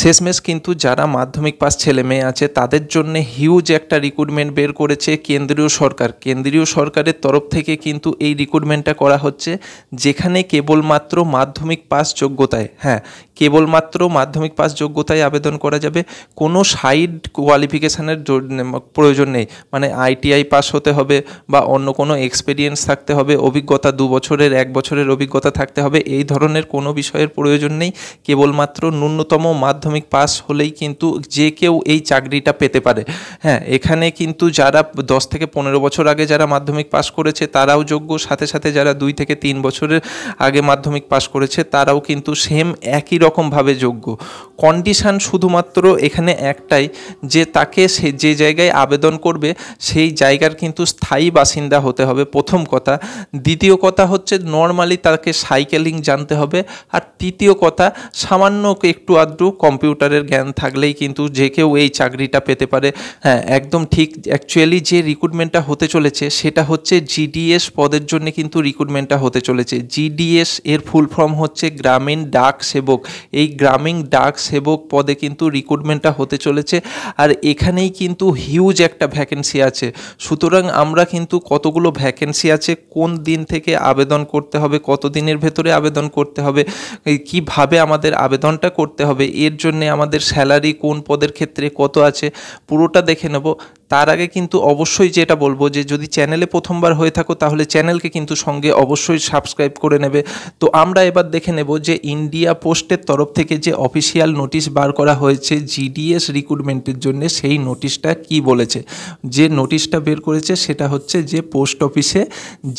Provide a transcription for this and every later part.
শেষমেশ কিন্তু যারা মাধ্যমিক পাস ছেলে মেয়ে আছে তাদের জন্য হিউজ একটা রিক্রুটমেন্ট বের করেছে কেন্দ্রীয় সরকার কেন্দ্রীয় সরকারের তরফ থেকে কিন্তু এই রিক্রুটমেন্টটা করা হচ্ছে যেখানে কেবলমাত্র মাধ্যমিক পাস যোগ্যতায় হ্যাঁ কেবলমাত্র মাধ্যমিক পাস যোগ্যতায় আবেদন করা যাবে কোনো সাইড কোয়ালিফিকেশানের প্রয়োজন নেই মানে আইটিআই পাস হতে হবে বা অন্য কোনো এক্সপিরিয়েন্স থাকতে হবে অভিজ্ঞতা দু বছরের এক বছরের অভিজ্ঞতা থাকতে হবে এই ধরনের কোনো বিষয়ের প্রয়োজন নেই কেবলমাত্র ন্যূনতম মাধ্যম মাধ্যমিক পাস হলেই কিন্তু যে কেউ এই চাকরিটা পেতে পারে হ্যাঁ এখানে কিন্তু যারা দশ থেকে পনেরো বছর আগে যারা মাধ্যমিক পাস করেছে তারাও যোগ্য সাথে সাথে যারা দুই থেকে তিন বছরের আগে মাধ্যমিক পাস করেছে তারাও কিন্তু সেম একই রকমভাবে যোগ্য কন্ডিশান শুধুমাত্র এখানে একটাই যে তাকে সে যে জায়গায় আবেদন করবে সেই জায়গার কিন্তু স্থায়ী বাসিন্দা হতে হবে প্রথম কথা দ্বিতীয় কথা হচ্ছে নর্মালি তাকে সাইকেলিং জানতে হবে আর তৃতীয় কথা সামান্য একটু আধটু কম কম্পিউটারের জ্ঞান থাকলেই কিন্তু যে কেউ এই চাকরিটা পেতে পারে হ্যাঁ একদম ঠিক অ্যাকচুয়ালি যে রিক্রুটমেন্টটা হতে চলেছে সেটা হচ্ছে জিডিএস পদের জন্য কিন্তু রিক্রুটমেন্টটা হতে চলেছে জিডিএস এর ফুল ফর্ম হচ্ছে গ্রামীণ ডাক সেবক এই গ্রামীণ ডাক সেবক পদে কিন্তু রিক্রুটমেন্টটা হতে চলেছে আর এখানেই কিন্তু হিউজ একটা ভ্যাকেন্সি আছে সুতরাং আমরা কিন্তু কতগুলো ভ্যাকেন্সি আছে কোন দিন থেকে আবেদন করতে হবে কত দিনের ভেতরে আবেদন করতে হবে কিভাবে আমাদের আবেদনটা করতে হবে এর জন্য আমাদের স্যালারি কোন পদের ক্ষেত্রে কত আছে পুরোটা দেখে নেব তার আগে কিন্তু অবশ্যই যেটা বলবো যে যদি চ্যানেলে প্রথমবার হয়ে থাকো তাহলে চ্যানেলকে কিন্তু সঙ্গে অবশ্যই সাবস্ক্রাইব করে নেবে তো আমরা এবার দেখে নেব যে ইন্ডিয়া পোস্টের তরফ থেকে যে অফিসিয়াল নোটিশ বার করা হয়েছে জিডিএস রিক্রুটমেন্টের জন্য সেই নোটিশটা কি বলেছে যে নোটিশটা বের করেছে সেটা হচ্ছে যে পোস্ট অফিসে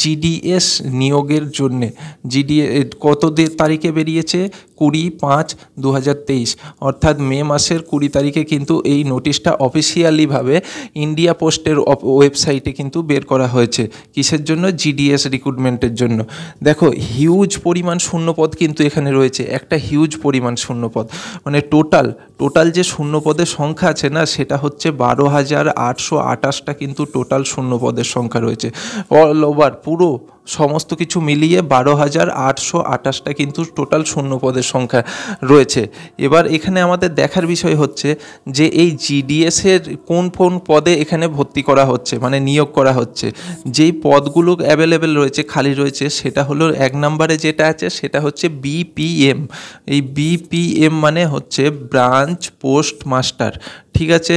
জিডিএস নিয়োগের জন্যে জিডিএ কত তারিখে বেরিয়েছে কুড়ি পাঁচ দু অর্থাৎ মে মাসের কুড়ি তারিখে কিন্তু এই নোটিশটা অফিসিয়ালিভাবে ইন্ডিয়া পোস্টের ওয়েবসাইটে কিন্তু বের করা হয়েছে কিসের জন্য জিডিএস রিক্রুটমেন্টের জন্য দেখো হিউজ পরিমাণ শূন্যপদ কিন্তু এখানে রয়েছে একটা হিউজ পরিমাণ শূন্যপদ মানে টোটাল টোটাল যে শূন্যপদের সংখ্যা আছে না সেটা হচ্ছে বারো হাজার আটশো আটাশটা কিন্তু টোটাল শূন্যপদের সংখ্যা রয়েছে অল ওভার পুরো সমস্ত কিছু মিলিয়ে বারো হাজার আটশো আটাশটা কিন্তু টোটাল শূন্য পদের সংখ্যা রয়েছে এবার এখানে আমাদের দেখার বিষয় হচ্ছে যে এই জিডিএসের কোন কোন পদে এখানে ভর্তি করা হচ্ছে মানে নিয়োগ করা হচ্ছে যেই পদগুলো অ্যাভেলেবেল রয়েছে খালি রয়েছে সেটা হলো এক নম্বরে যেটা আছে সেটা হচ্ছে বিপিএম এই বিপিএম মানে হচ্ছে ব্রাঞ্চ পোস্ট মাস্টার ঠিক আছে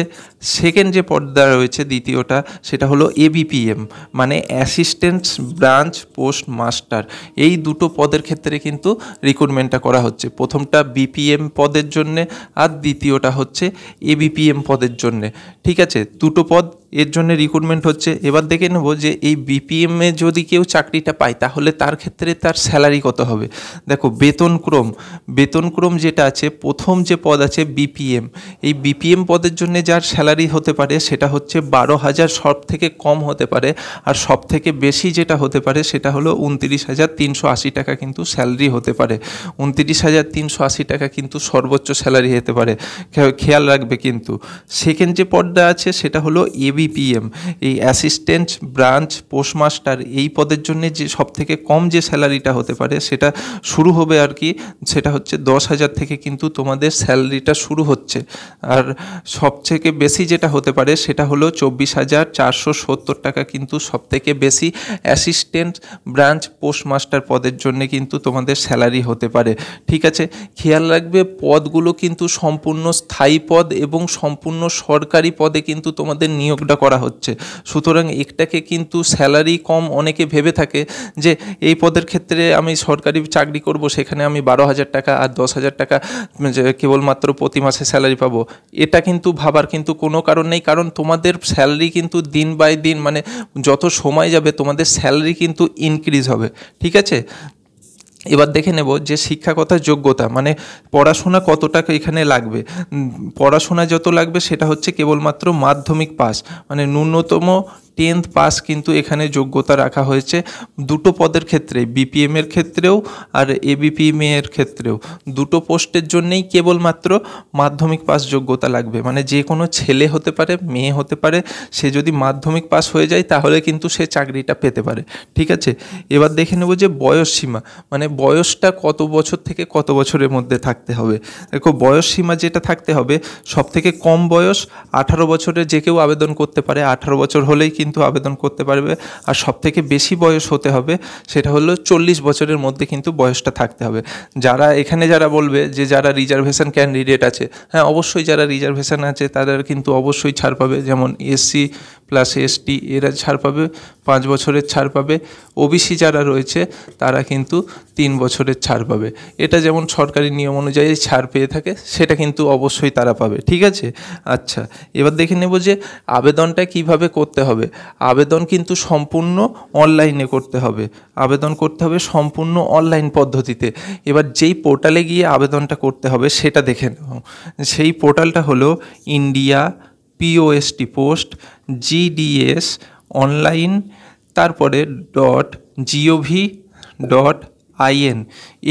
সেকেন্ড যে পর্দা রয়েছে দ্বিতীয়টা সেটা হলো এবিপিএম মানে অ্যাসিস্ট্যান্ট ব্রাঞ্চ পোস্ট মাস্টার এই দুটো পদের ক্ষেত্রে কিন্তু রিক্রুটমেন্টটা করা হচ্ছে প্রথমটা বিপিএম পদের জন্যে আর দ্বিতীয়টা হচ্ছে এবিপিএম পদের জন্যে ঠিক আছে দুটো পদ এর জন্য রিক্রুটমেন্ট হচ্ছে এবার দেখে নেব যে এই বিপিএমে যদি কেউ চাকরিটা পায় তাহলে তার ক্ষেত্রে তার স্যালারি কত হবে দেখো বেতনক্রম বেতনক্রম যেটা আছে প্রথম যে পদ আছে বিপিএম এই বিপিএম পদের জন্য যার স্যালারি হতে পারে সেটা হচ্ছে বারো হাজার সব থেকে কম হতে পারে আর সব থেকে বেশি যেটা হতে পারে সেটা হলো উনত্রিশ হাজার তিনশো আশি টাকা কিন্তু স্যালারি হতে পারে উনত্রিশ হাজার তিনশো আশি টাকা কিন্তু সর্বোচ্চ স্যালারি হতে পারে খেয়াল রাখবে কিন্তু সেকেন্ড যে পদটা আছে সেটা হলো এ এবিপিএম এই অ্যাসিস্ট্যান্ট ব্রাঞ্চ পোস্টমাস্টার এই পদের জন্য যে সব থেকে কম যে স্যালারিটা হতে পারে সেটা শুরু হবে আর কি সেটা হচ্ছে দশ হাজার থেকে কিন্তু তোমাদের স্যালারিটা শুরু হচ্ছে আর সবথেকে বেশি যেটা হতে পারে সেটা হলো চব্বিশ হাজার চারশো সত্তর টাকা কিন্তু সব থেকে বেশি অ্যাসিস্ট্যান্ট ব্রাঞ্চ পোস্টমাস্টার পদের জন্য কিন্তু তোমাদের স্যালারি হতে পারে ঠিক আছে খেয়াল রাখবে পদগুলো কিন্তু সম্পূর্ণ স্থায়ী পদ এবং সম্পূর্ণ সরকারি পদে কিন্তু তোমাদের নিয়োগ নিয়োগটা করা হচ্ছে সুতরাং একটাকে কিন্তু স্যালারি কম অনেকে ভেবে থাকে যে এই পদের ক্ষেত্রে আমি সরকারি চাকরি করব সেখানে আমি বারো হাজার টাকা আর দশ হাজার টাকা কেবলমাত্র প্রতি মাসে স্যালারি পাব এটা কিন্তু ভাবার কিন্তু কোনো কারণ নেই কারণ তোমাদের স্যালারি কিন্তু দিন বাই দিন মানে যত সময় যাবে তোমাদের স্যালারি কিন্তু ইনক্রিজ হবে ঠিক আছে এবার দেখে নেব যে শিক্ষাগত যোগ্যতা মানে পড়াশোনা কতটা এখানে লাগবে পড়াশোনা যত লাগবে সেটা হচ্ছে কেবলমাত্র মাধ্যমিক পাস মানে ন্যূনতম টেন্থ পাস কিন্তু এখানে যোগ্যতা রাখা হয়েছে দুটো পদের ক্ষেত্রে বিপিএম এর ক্ষেত্রেও আর এবিপিএম এর ক্ষেত্রেও দুটো পোস্টের জন্যেই কেবলমাত্র মাধ্যমিক পাস যোগ্যতা লাগবে মানে যে কোনো ছেলে হতে পারে মেয়ে হতে পারে সে যদি মাধ্যমিক পাস হয়ে যায় তাহলে কিন্তু সে চাকরিটা পেতে পারে ঠিক আছে এবার দেখে নেব যে বয়স সীমা মানে বয়সটা কত বছর থেকে কত বছরের মধ্যে থাকতে হবে দেখো বয়স সীমা যেটা থাকতে হবে সবথেকে কম বয়স আঠারো বছরে যে কেউ আবেদন করতে পারে আঠারো বছর হলেই কিন্তু কিন্তু আবেদন করতে পারবে আর সবথেকে বেশি বয়স হতে হবে সেটা হলো চল্লিশ বছরের মধ্যে কিন্তু বয়সটা থাকতে হবে যারা এখানে যারা বলবে যে যারা রিজার্ভেশন ক্যান্ডিডেট আছে হ্যাঁ অবশ্যই যারা রিজার্ভেশন আছে তারা কিন্তু অবশ্যই ছাড় পাবে যেমন এসসি প্লাস এসটি এরা ছাড় পাবে পাঁচ বছরের ছাড় পাবে ওবিসি যারা রয়েছে তারা কিন্তু তিন বছরের ছাড় পাবে এটা যেমন সরকারি নিয়ম অনুযায়ী ছাড় পেয়ে থাকে সেটা কিন্তু অবশ্যই তারা পাবে ঠিক আছে আচ্ছা এবার দেখে নেব যে আবেদনটা কিভাবে করতে হবে আবেদন কিন্তু সম্পূর্ণ অনলাইনে করতে হবে আবেদন করতে হবে সম্পূর্ণ অনলাইন পদ্ধতিতে এবার যেই পোর্টালে গিয়ে আবেদনটা করতে হবে সেটা দেখে নেব সেই পোর্টালটা হলো India POST post GDS online তারপরে ডট জিওভি ডট আইএন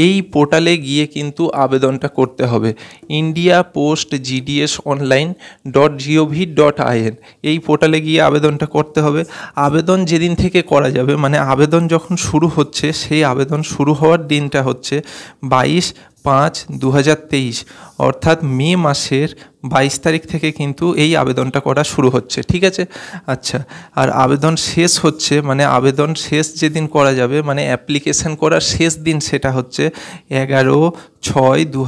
এই পোর্টালে গিয়ে কিন্তু আবেদনটা করতে হবে India post GDS online dot GOV dot IN এই পোর্টালে গিয়ে আবেদনটা করতে হবে আবেদন যেদিন থেকে করা যাবে মানে আবেদন যখন শুরু হচ্ছে সেই আবেদন শুরু হওয়ার দিনটা হচ্ছে বাইশ পাঁচ দু অর্থাৎ মে মাসের বাইশ তারিখ থেকে কিন্তু এই আবেদনটা করা শুরু হচ্ছে ঠিক আছে আচ্ছা আর আবেদন শেষ হচ্ছে মানে আবেদন শেষ যেদিন করা যাবে মানে অ্যাপ্লিকেশান করার শেষ দিন সেটা হচ্ছে এগারো ছয় দু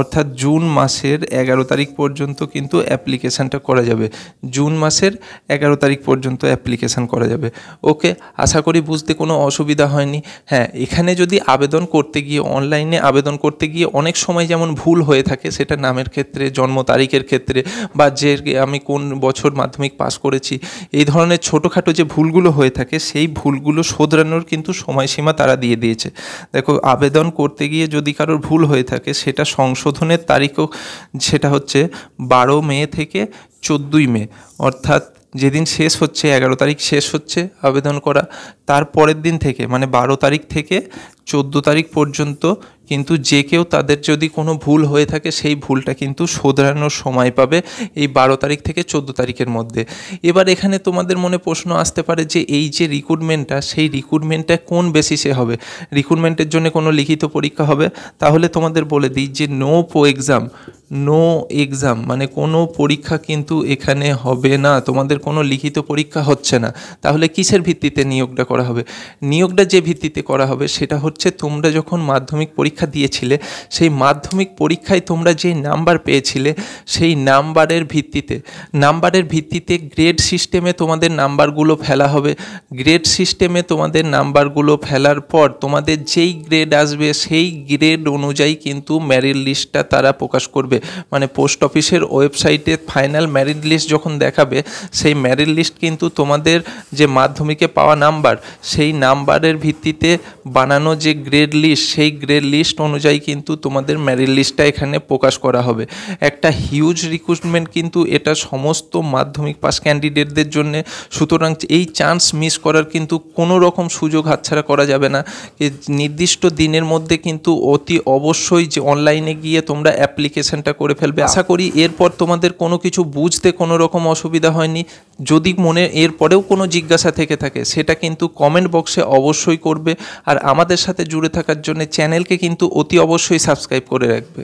অর্থাৎ জুন মাসের এগারো তারিখ পর্যন্ত কিন্তু অ্যাপ্লিকেশানটা করা যাবে জুন মাসের এগারো তারিখ পর্যন্ত অ্যাপ্লিকেশান করা যাবে ওকে আশা করি বুঝতে কোনো অসুবিধা হয়নি হ্যাঁ এখানে যদি আবেদন করতে গিয়ে অনলাইনে আবেদন করতে গিয়ে অনেক সময় যেমন ভুল হয়ে থাকে সেটা নামের ক্ষেত্রে জন্ম তারিখের ক্ষেত্রে বা যে আমি কোন বছর মাধ্যমিক পাস করেছি এই ধরনের ছোটোখাটো যে ভুলগুলো হয়ে থাকে সেই ভুলগুলো শোধরানোর কিন্তু সময়সীমা তারা দিয়ে দিয়েছে দেখো আবেদন করতে গিয়ে যদি কারোর ভুল হয়ে থাকে সেটা সংশোধন শোধনের তারিখও সেটা হচ্ছে বারো মে থেকে চোদ্দোই মে অর্থাৎ যেদিন শেষ হচ্ছে এগারো তারিখ শেষ হচ্ছে আবেদন করা তার পরের দিন থেকে মানে বারো তারিখ থেকে চোদ্দো তারিখ পর্যন্ত কিন্তু যে কেউ তাদের যদি কোনো ভুল হয়ে থাকে সেই ভুলটা কিন্তু শোধরানোর সময় পাবে এই বারো তারিখ থেকে চোদ্দো তারিখের মধ্যে এবার এখানে তোমাদের মনে প্রশ্ন আসতে পারে যে এই যে রিক্রুটমেন্টটা সেই রিক্রুটমেন্টটা কোন বেসিসে হবে রিক্রুটমেন্টের জন্য কোনো লিখিত পরীক্ষা হবে তাহলে তোমাদের বলে দিই যে নো পো এক্সাম নো এক্সাম মানে কোনো পরীক্ষা কিন্তু এখানে হবে না তোমাদের কোনো লিখিত পরীক্ষা হচ্ছে না তাহলে কিসের ভিত্তিতে নিয়োগটা করা হবে নিয়োগটা যে ভিত্তিতে করা হবে সেটা হচ্ছে তোমরা যখন মাধ্যমিক পরীক্ষা দিয়েছিলে সেই মাধ্যমিক পরীক্ষায় তোমরা যে নাম্বার পেয়েছিলে সেই নাম্বারের ভিত্তিতে নাম্বারের ভিত্তিতে গ্রেড সিস্টেমে তোমাদের নাম্বারগুলো ফেলা হবে গ্রেড সিস্টেমে তোমাদের নাম্বারগুলো ফেলার পর তোমাদের যেই গ্রেড আসবে সেই গ্রেড অনুযায়ী কিন্তু ম্যারিট লিস্টটা তারা প্রকাশ করবে মানে পোস্ট অফিসের ওয়েবসাইটে ফাইনাল ম্যারিট লিস্ট যখন দেখাবে সেই ম্যারিট লিস্ট কিন্তু তোমাদের যে মাধ্যমিকে পাওয়া নাম্বার সেই নাম্বারের ভিত্তিতে বানানো যে গ্রেড লিস্ট সেই গ্রেড লিস্ট অনুযায়ী কিন্তু তোমাদের ম্যারিট লিস্টটা এখানে প্রকাশ করা হবে একটা হিউজ রিক্রুটমেন্ট কিন্তু এটা সমস্ত মাধ্যমিক পাস ক্যান্ডিডেটদের জন্য সুতরাং এই চান্স মিস করার কিন্তু কোনো রকম সুযোগ হাতছাড়া করা যাবে না নির্দিষ্ট দিনের মধ্যে কিন্তু অতি অবশ্যই যে অনলাইনে গিয়ে তোমরা অ্যাপ্লিকেশনটা করে ফেলবে আশা করি এরপর তোমাদের কোনো কিছু বুঝতে কোনো রকম অসুবিধা হয়নি যদি মনে এরপরেও কোনো জিজ্ঞাসা থেকে থাকে সেটা কিন্তু কমেন্ট বক্সে অবশ্যই করবে আর আমাদের সাথে সাথে জুড়ে থাকার জন্য চ্যানেলকে কিন্তু অতি অবশ্যই সাবস্ক্রাইব করে রাখবে